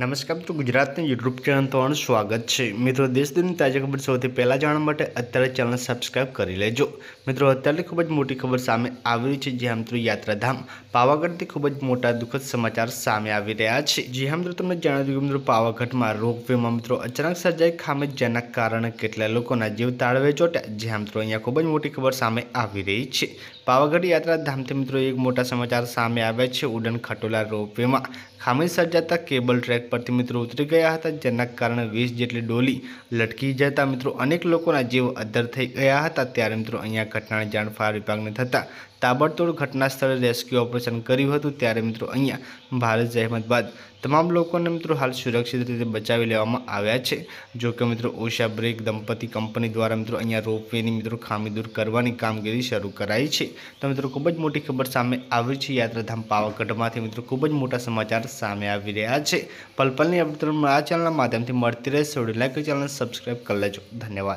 નમસ્કાર તો ગુજરાતની યુટ્યુબ ચેનલ તમારું સ્વાગત છે મિત્રો દેશ દુનિયાની તાજા ખબર સૌથી પહેલાં જાણવા માટે અત્યારે ચેનલ સબસ્ક્રાઈબ કરી લેજો મિત્રો અત્યારે ખૂબ જ મોટી ખબર સામે આવી રહી છે જ્યાં મિત્રો યાત્રાધામ પાવાગઢથી ખૂબ જ મોટા દુઃખદ સમાચાર સામે આવી રહ્યા છે જી હા મિત્રો તમને જણાવી કે મિત્રો પાવાગઢમાં રોપવેમાં મિત્રો અચાનક સર્જાઈ ખામી જેના કારણે કેટલા લોકોના જીવ તાળવે ચોટ્યા જે મિત્રો અહીંયા ખૂબ જ મોટી ખબર સામે આવી રહી છે પાવાગઢ યાત્રા ધામથી મિત્રો એક મોટા સમાચાર સામે આવ્યા છે ઉડન ખટોલા રોપવેમાં ખામી સર્જાતા કેબલ ટ્રેક પરથી મિત્રો ઉતરી ગયા હતા જેના કારણે વીસ જેટલી ડોલી લટકી જતા મિત્રો અનેક લોકોના જીવ અદ્ધર થઈ ગયા હતા ત્યારે મિત્રો અહીંયા ઘટનાની જાણ ફાયર વિભાગને થતાં તાબડતોડ ઘટના સ્થળે રેસ્ક્યુ ઓપરેશન કર્યું હતું ત્યારે મિત્રો અહીંયા ભારત જહેમત બાદ તમામ લોકોને મિત્રો હાલ સુરક્ષિત રીતે બચાવી લેવામાં આવ્યા છે જોકે મિત્રો ઓશા બ્રેક દંપતી કંપની દ્વારા મિત્રો અહીંયા રોપવેની મિત્રો ખામી દૂર કરવાની કામગીરી શરૂ કરાઈ છે તો મિત્રો ખૂબ જ મોટી ખબર સામે આવી છે યાત્રાધામ પાવાગઢમાંથી મિત્રો ખૂબ જ મોટા સમાચાર સામે આવી રહ્યા છે પલપલની અપડેટ આ ચેનલના માધ્યમથી મળતી રહે રહેશે લાઈક ચેનલ સબસ્ક્રાઈબ કરી લેજો ધન્યવાદ